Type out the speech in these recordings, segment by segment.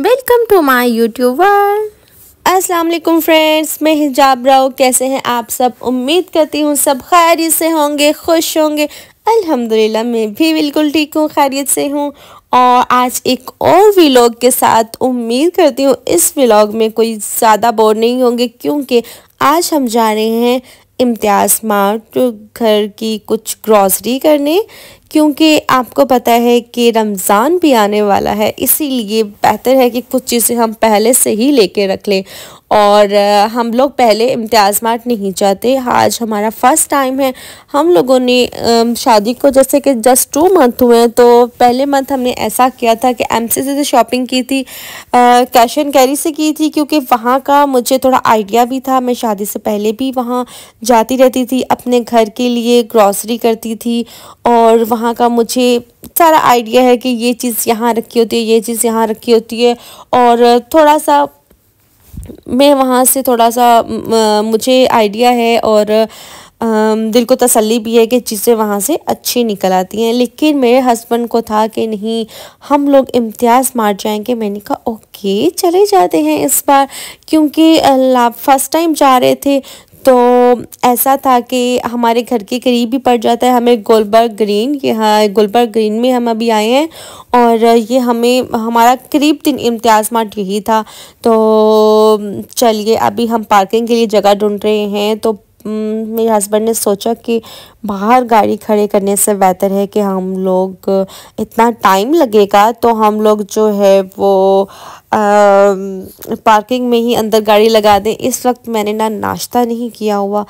welcome to my YouTube world अस्सलाम वालेकुम friends मैं हिजाब राव कैसे हैं आप सब उम्मीद करती हूँ सब खैरियत से होंगे खुश होंगे अल्हम्दुलिल्लाह मैं भी बिल्कुल ठीक हूँ खैरियत से हूँ और आज एक और व्लॉग के साथ उम्मीद करती हूँ इस व्लॉग में कोई ज़्यादा बोर नहीं होंगे क्योंकि आज हम जा रहे हैं इम्तियाज़ मार्ट घर की कुछ ग्रॉसरी करने क्योंकि आपको पता है कि रमज़ान भी आने वाला है इसीलिए बेहतर है कि कुछ चीज़ें हम पहले से ही लेके रख लें और हम लोग पहले इम्तियाज़ मार्ट नहीं जाते आज हमारा फ़र्स्ट टाइम है हम लोगों ने शादी को जैसे कि जस्ट टू मंथ हुए हैं तो पहले मंथ हमने ऐसा किया था कि एम से शॉपिंग तो की थी कैश एंड कैरी से की थी क्योंकि वहाँ का मुझे थोड़ा आइडिया भी था मैं शादी से पहले भी वहाँ जाती रहती थी अपने घर के लिए ग्रॉसरी करती थी और वहाँ का मुझे सारा आइडिया है कि ये चीज़ यहाँ रखी होती है ये चीज़ यहाँ रखी होती है और थोड़ा सा मैं वहाँ से थोड़ा सा मुझे आइडिया है और दिल को तसल्ली भी है कि चीज़ें वहाँ से अच्छी निकल आती हैं लेकिन मेरे हस्बैंड को था कि नहीं हम लोग इम्तियाज़ मार जाएंगे मैंने कहा ओके चले जाते हैं इस बार क्योंकि फर्स्ट टाइम जा रहे थे तो ऐसा था कि हमारे घर के करीब ही पड़ जाता है हमें गुलबर्ग ग्रीन यहाँ गुलबर्ग ग्रीन में हम अभी आए हैं और ये हमें हमारा करीब दिन इम्तियाज़ मार्ट यही था तो चलिए अभी हम पार्किंग के लिए जगह ढूंढ रहे हैं तो मेरे हस्बैंड ने सोचा कि बाहर गाड़ी खड़े करने से बेहतर है कि हम लोग इतना टाइम लगेगा तो हम लोग जो है वो पार्किंग में ही अंदर गाड़ी लगा दें इस वक्त मैंने ना नाश्ता नहीं किया हुआ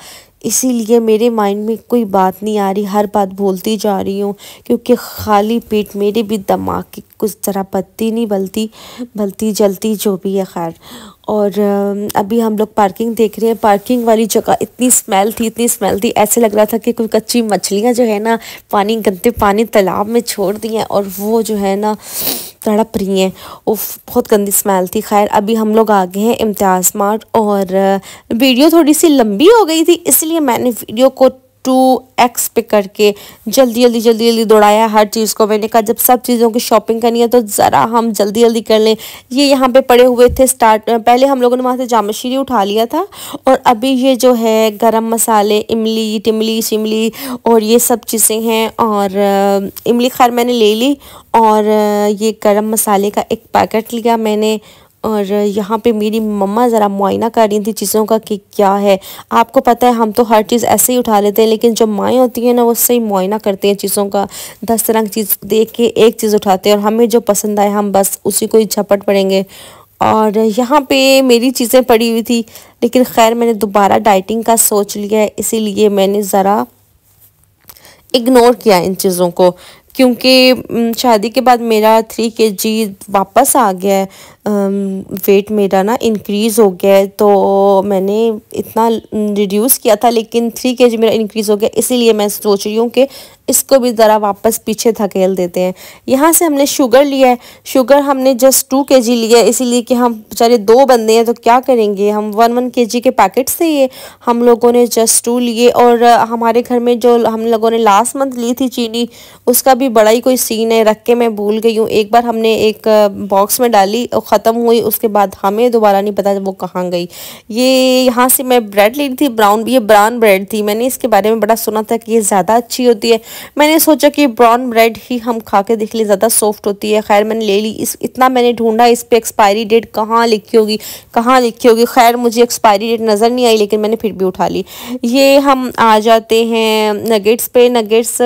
इसीलिए मेरे माइंड में कोई बात नहीं आ रही हर बात बोलती जा रही हूँ क्योंकि खाली पेट मेरे भी दिमाग की कुछ ज़रा पत्ती नहीं बलती बलती जलती जो भी है खैर और अभी हम लोग पार्किंग देख रहे हैं पार्किंग वाली जगह इतनी स्मेल थी इतनी स्मेल थी ऐसे लग रहा था कि कोई कच्ची मछलियाँ जो है ना पानी गंदे पानी तालाब में छोड़ दी हैं और वो जो है ना तड़प रही हैं उफ बहुत गंदी स्मेल थी खैर अभी हम लोग आ गए हैं इम्तियाज़ मार्ट और वीडियो थोड़ी सी लंबी हो गई थी इसलिए मैंने वीडियो को टू एक्स पे करके जल्दी जल्दी जल्दी जल्दी दौड़ाया हर चीज़ को मैंने कहा जब सब चीज़ों की शॉपिंग करनी है तो ज़रा हम जल्दी जल्दी कर लें ये यहाँ पे पड़े हुए थे स्टार्ट पहले हम लोगों ने वहाँ से जामशीरी उठा लिया था और अभी ये जो है गरम मसाले इमली टिमली शिमली और ये सब चीज़ें हैं और इमली खैर मैंने ले ली और ये गर्म मसाले का एक पैकेट लिया मैंने और यहाँ पे मेरी मम्मा ज़रा मुआयना कर रही थी चीज़ों का कि क्या है आपको पता है हम तो हर चीज़ ऐसे ही उठा लेते हैं लेकिन जो माएँ होती हैं ना वो सही मुआयना करते हैं चीज़ों का दस तरह की चीज़ देख के एक चीज़ उठाते हैं और हमें जो पसंद आए हम बस उसी को ही झपट पड़ेंगे और यहाँ पे मेरी चीज़ें पड़ी हुई थी लेकिन खैर मैंने दोबारा डाइटिंग का सोच लिया है इसीलिए मैंने ज़रा इग्नोर किया इन चीज़ों को क्योंकि शादी के बाद मेरा थ्री के जी वापस आ गया है वेट मेरा ना इंक्रीज़ हो गया है तो मैंने इतना रिड्यूस किया था लेकिन थ्री के जी मेरा इंक्रीज़ हो गया इसीलिए मैं सोच रही हूँ कि इसको भी ज़रा वापस पीछे धकेल देते हैं यहाँ से हमने शुगर लिया है शुगर हमने जस्ट टू के जी लिया है इसीलिए कि हम बेचारे दो बंदे हैं तो क्या करेंगे हम वन वन के जी के पैकेट से ये हम लोगों ने जस्ट टू लिए और हमारे घर में जो हम लोगों ने लास्ट मंथ ली थी चीनी उसका भी बड़ा ही कोई सीन है रख के मैं भूल गई हूँ एक बार हमने एक बॉक्स में डाली और ख़त्म हुई उसके बाद हमें दोबारा नहीं पता वो कहाँ गई ये यहाँ से मैं ब्रेड ली थी ब्राउन ये ब्राउन ब्रेड थी मैंने इसके बारे में बड़ा सुना था कि ये ज़्यादा अच्छी होती है मैंने सोचा कि ब्राउन ब्रेड ही हम खा के देख लें ज़्यादा सॉफ्ट होती है खैर मैंने ले ली इस इतना मैंने ढूंढा इस पर एक्सपायरी डेट कहाँ लिखी होगी कहाँ लिखी होगी खैर मुझे एक्सपायरी डेट नज़र नहीं आई लेकिन मैंने फिर भी उठा ली ये हम आ जाते हैं नगेट्स पे नगेट्स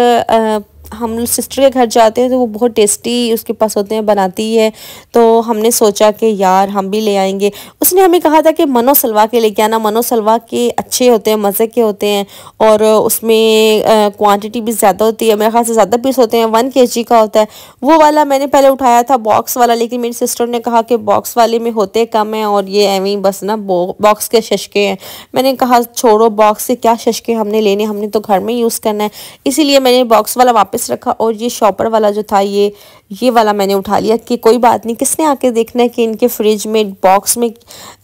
हम सिस्टर के घर जाते हैं तो वो बहुत टेस्टी उसके पास होते हैं बनाती है तो हमने सोचा कि यार हम भी ले आएंगे उसने हमें कहा था कि मनो सलवा के लेके आना मनो सलवा के अच्छे होते हैं मज़े के होते हैं और उसमें क्वांटिटी भी ज़्यादा होती है मेरे ख्याल से ज़्यादा पीस होते हैं वन के जी का होता है वो वाला मैंने पहले उठाया था बॉक्स वाला लेकिन मेरी सिस्टर ने कहा कि बॉक्स वाले में होते कम हैं और ये एवं बस ना बॉक्स के शशके हैं मैंने कहा छोड़ो बॉक्स से क्या शशके हमने लेने हमने तो घर में यूज़ करना है इसीलिए मैंने बॉक्स वाला वापस वापस रखा और ये शॉपर वाला जो था ये ये वाला मैंने उठा लिया कि कोई बात नहीं किसने आके देखना है कि इनके फ्रिज में बॉक्स में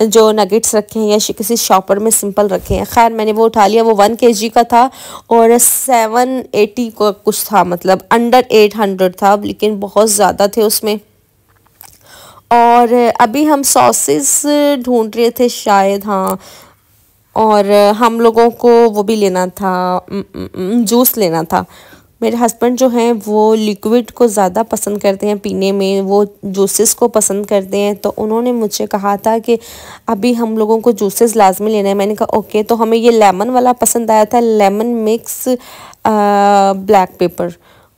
जो नगेट्स रखे हैं या किसी शॉपर में सिंपल रखे हैं खैर मैंने वो उठा लिया वो वन के का था और सेवन एटी का कुछ था मतलब अंडर एट हंड्रेड था लेकिन बहुत ज़्यादा थे उसमें और अभी हम सॉसेस ढूंढ रहे थे शायद हाँ और हम लोगों को वो भी लेना था जूस लेना था मेरे हस्बैंड जो हैं वो लिक्विड को ज़्यादा पसंद करते हैं पीने में वो जूसेस को पसंद करते हैं तो उन्होंने मुझे कहा था कि अभी हम लोगों को जूसेस लाजमी लेना है मैंने कहा ओके तो हमें ये लेमन वाला पसंद आया था लेमन मिक्स ब्लैक पेपर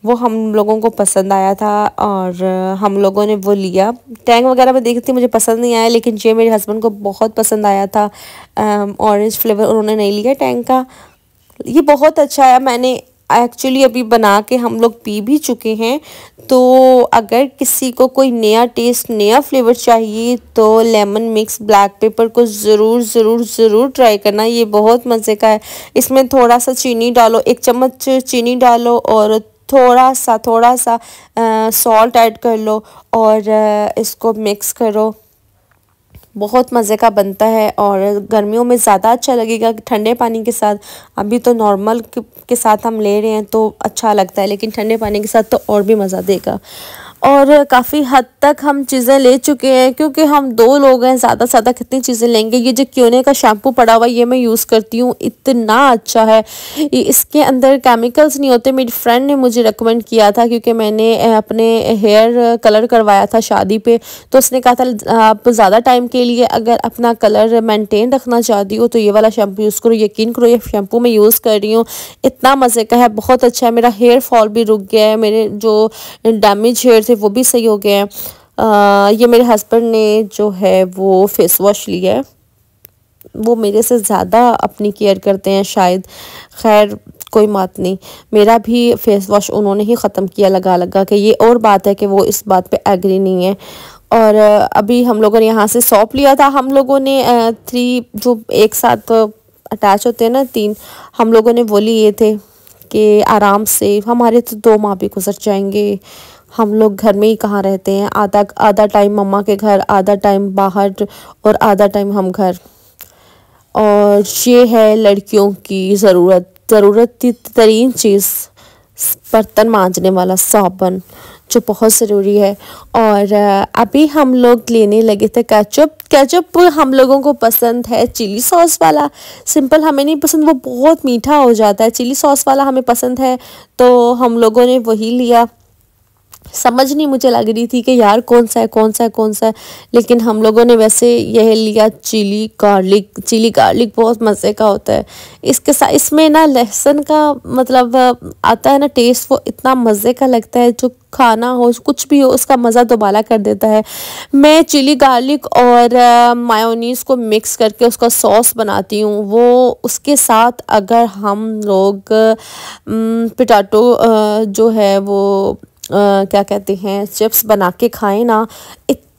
वो हम लोगों को पसंद आया था और हम लोगों ने वो लिया टैंग वगैरह में देखी थी मुझे पसंद नहीं आया लेकिन ये मेरे हस्बैंड को बहुत पसंद आया था ऑरेंज फ्लेवर उन्होंने नहीं लिया टैंग का ये बहुत अच्छा आया मैंने एक्चुअली अभी बना के हम लोग पी भी चुके हैं तो अगर किसी को कोई नया टेस्ट नया फ्लेवर चाहिए तो लेमन मिक्स ब्लैक पेपर को ज़रूर ज़रूर ज़रूर ट्राई करना ये बहुत मज़े का है इसमें थोड़ा सा चीनी डालो एक चम्मच चीनी डालो और थोड़ा सा थोड़ा सा सॉल्ट ऐड कर लो और आ, इसको मिक्स करो बहुत मज़े का बनता है और गर्मियों में ज़्यादा अच्छा लगेगा ठंडे पानी के साथ अभी तो नॉर्मल के साथ हम ले रहे हैं तो अच्छा लगता है लेकिन ठंडे पानी के साथ तो और भी मज़ा देगा और काफ़ी हद तक हम चीज़ें ले चुके हैं क्योंकि हम दो लोग हैं ज़्यादा से ज़्यादा कितनी चीज़ें लेंगे ये जो क्योने का शैम्पू पड़ा हुआ ये मैं यूज़ करती हूँ इतना अच्छा है इसके अंदर केमिकल्स नहीं होते मेरी फ्रेंड ने मुझे रिकमेंड किया था क्योंकि मैंने अपने हेयर कलर करवाया था शादी पर तो उसने कहा था आप ज़्यादा टाइम के लिए अगर अपना कलर मैंटेन रखना चाहती हो तो ये वाला शैम्पू यूज़ करो यकीन करो ये शैम्पू मैं यूज़ कर रही हूँ इतना मज़े का है बहुत अच्छा है मेरा हेयर फॉल भी रुक गया है मेरे जो डैमेज हेयर थे थे वो भी सही हो गए हैं ये मेरे हस्बैंड ने जो है वो फेस वॉश लिया है वो मेरे से ज़्यादा अपनी केयर करते हैं शायद खैर कोई बात नहीं मेरा भी फेस वॉश उन्होंने ही ख़त्म किया लगा लगा कि ये और बात है कि वो इस बात पे एग्री नहीं है और अभी हम लोगों ने यहाँ से सौंप लिया था हम लोगों ने थ्री जो एक साथ अटैच होते हैं ना तीन हम लोगों ने वो लिए थे कि आराम से हमारे तो दो माँ भी गुजर जाएंगे हम लोग घर में ही कहाँ रहते हैं आधा आधा टाइम मम्मा के घर आधा टाइम बाहर और आधा टाइम हम घर और ये है लड़कियों की ज़रूरत ज़रूरत की तरीन चीज़ बर्तन मांजने वाला साबुन जो बहुत ज़रूरी है और अभी हम लोग लेने लगे थे कैचअप कैचअप हम लोगों को पसंद है चिली सॉस वाला सिंपल हमें नहीं पसंद वो बहुत मीठा हो जाता है चिली सॉस वाला हमें पसंद है तो हम लोगों ने वही लिया समझ नहीं मुझे लग रही थी कि यार कौन सा है कौन सा है कौन सा है लेकिन हम लोगों ने वैसे यह लिया चिली गार्लिक चिली गार्लिक बहुत मज़े का होता है इसके साथ इसमें ना लहसुन का मतलब आता है ना टेस्ट वो इतना मज़े का लगता है जो खाना हो कुछ भी हो उसका मज़ा दोबारा कर देता है मैं चिली गार्लिक और मायोनीस को मिक्स करके उसका सॉस बनाती हूँ वो उसके साथ अगर हम लोग पटाटो जो है वो क्या कहते हैं चिप्स बना के खाएं ना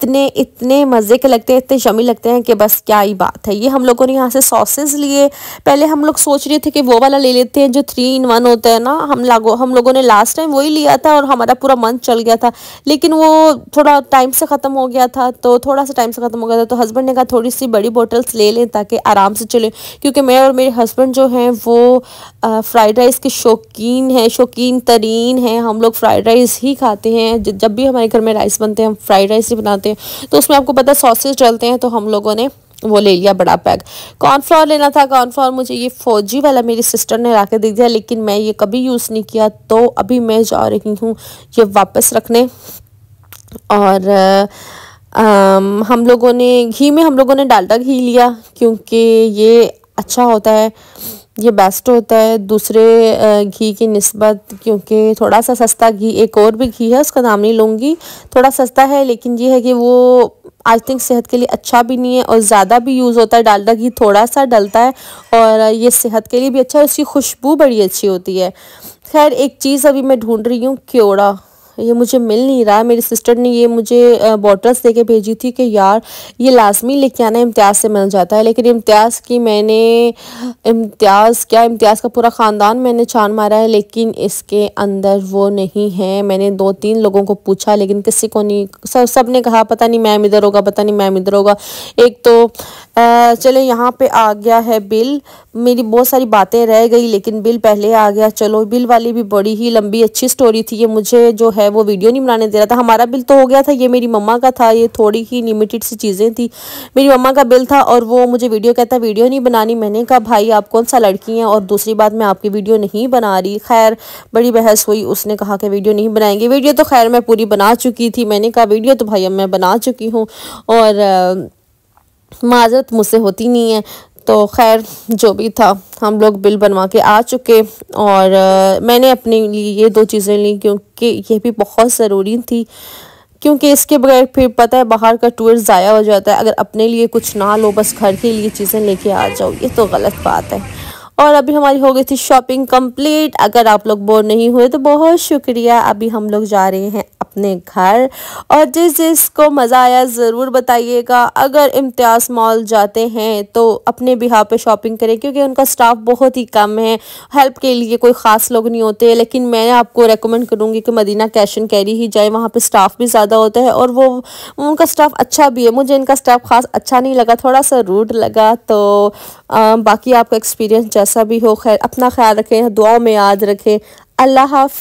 इतने इतने मज़े के लगते हैं इतने शमी लगते हैं कि बस क्या ही बात है ये हम लोगों ने यहाँ से सॉसेज लिए पहले हम लोग सोच रहे थे कि वो वाला ले लेते हैं जो थ्री इन वन होता है ना हम लागो हम लोगों ने लास्ट टाइम वही लिया था और हमारा पूरा मंथ चल गया था लेकिन वो थोड़ा टाइम से ख़त्म हो गया था तो थोड़ा सा टाइम से ख़त्म हो गया था तो हस्बैंड ने कहा थोड़ी सी बड़ी बॉटल्स ले लें ताकि आराम से चले क्योंकि मैं और मेरे हस्बैंड जो हैं वो फ्राइड राइस के शौकीन हैं शौकीन तरीन हैं हम लोग फ्राइड राइस ही खाते हैं जब भी हमारे घर में राइस बनते हैं हम फ्राइड राइस ही बनाते हैं में तो उसमें आपको पता सॉसेज डलते हैं तो हम लोगों ने वो ले लिया बड़ा पैक कॉर्नफ्लावर लेना था कॉर्नफ्लावर मुझे ये फौजी वाला मेरी सिस्टर ने ला के दे दिया लेकिन मैं ये कभी यूज़ नहीं किया तो अभी मैं जा रही हूँ ये वापस रखने और आ, आ, हम लोगों ने घी में हम लोगों ने डालडा घी लिया क्योंकि ये अच्छा होता है ये बेस्ट होता है दूसरे घी की नस्बत क्योंकि थोड़ा सा सस्ता घी एक और भी घी है उसका नाम नहीं लूँगी थोड़ा सस्ता है लेकिन ये है कि वो आई थिंक सेहत के लिए अच्छा भी नहीं है और ज़्यादा भी यूज़ होता है डालडा घी थोड़ा सा डलता है और ये सेहत के लिए भी अच्छा है उसकी खुशबू बड़ी अच्छी होती है खैर एक चीज़ अभी मैं ढूँढ रही हूँ क्योड़ा ये मुझे मिल नहीं रहा है मेरी सिस्टर ने ये मुझे बॉटल्स दे के भेजी थी कि यार ये लाजमी लेके आना इम्तियाज़ से मिल जाता है लेकिन इम्तियाज़ की मैंने इम्तियाज़ क्या इम्तियाज़ का पूरा ख़ानदान मैंने छान मारा है लेकिन इसके अंदर वो नहीं है मैंने दो तीन लोगों को पूछा लेकिन किसी को नहीं सब सब ने कहा पता नहीं मैम इधर होगा पता नहीं मैम इधर होगा एक तो चले यहाँ पर आ गया है बिल मेरी बहुत सारी बातें रह गई लेकिन बिल पहले आ गया चलो बिल वाली भी बड़ी ही लंबी अच्छी स्टोरी थी ये मुझे जो है है वो वीडियो नहीं बनाने दे रहा था हमारा बिल तो हो गया था ये मेरी मम्मा का था ये थोड़ी ही लिमिटेड सी चीज़ें थी मेरी मम्मा का बिल था और वो मुझे वीडियो कहता वीडियो नहीं बनानी मैंने कहा भाई आप कौन सा लड़की हैं और दूसरी बात मैं आपकी वीडियो नहीं बना रही खैर बड़ी बहस हुई उसने कहा कि वीडियो नहीं बनाएंगे वीडियो तो खैर मैं पूरी बना चुकी थी मैंने कहा वीडियो तो भाई अब मैं बना चुकी हूँ और माजरत मुझसे होती नहीं है तो खैर जो भी था हम लोग बिल बनवा के आ चुके और आ, मैंने अपने लिए ये दो चीज़ें ली क्योंकि ये भी बहुत ज़रूरी थी क्योंकि इसके बगैर फिर पता है बाहर का टूर ज़ाया हो जाता है अगर अपने लिए कुछ ना लो बस घर के लिए चीज़ें लेके आ जाओ ये तो गलत बात है और अभी हमारी हो गई थी शॉपिंग कंप्लीट अगर आप लोग बोर नहीं हुए तो बहुत शुक्रिया अभी हम लोग जा रहे हैं अपने घर और जिस जिस को मज़ा आया ज़रूर बताइएगा अगर इम्तियाज़ मॉल जाते हैं तो अपने बिहार पे शॉपिंग करें क्योंकि उनका स्टाफ बहुत ही कम है हेल्प के लिए कोई ख़ास लोग नहीं होते लेकिन मैं आपको रेकमेंड करूँगी कि मदीना कैश एंड कैरी ही जाए वहाँ पर स्टाफ भी ज़्यादा होता है और वो उनका स्टाफ अच्छा भी है मुझे इनका स्टाफ ख़ास अच्छा नहीं लगा थोड़ा सा रूड लगा तो आ, बाकी आपका एक्सपीरियंस जैसा भी हो खैर अपना ख्याल रखें दुआओं में याद रखें अल्लाह हाफ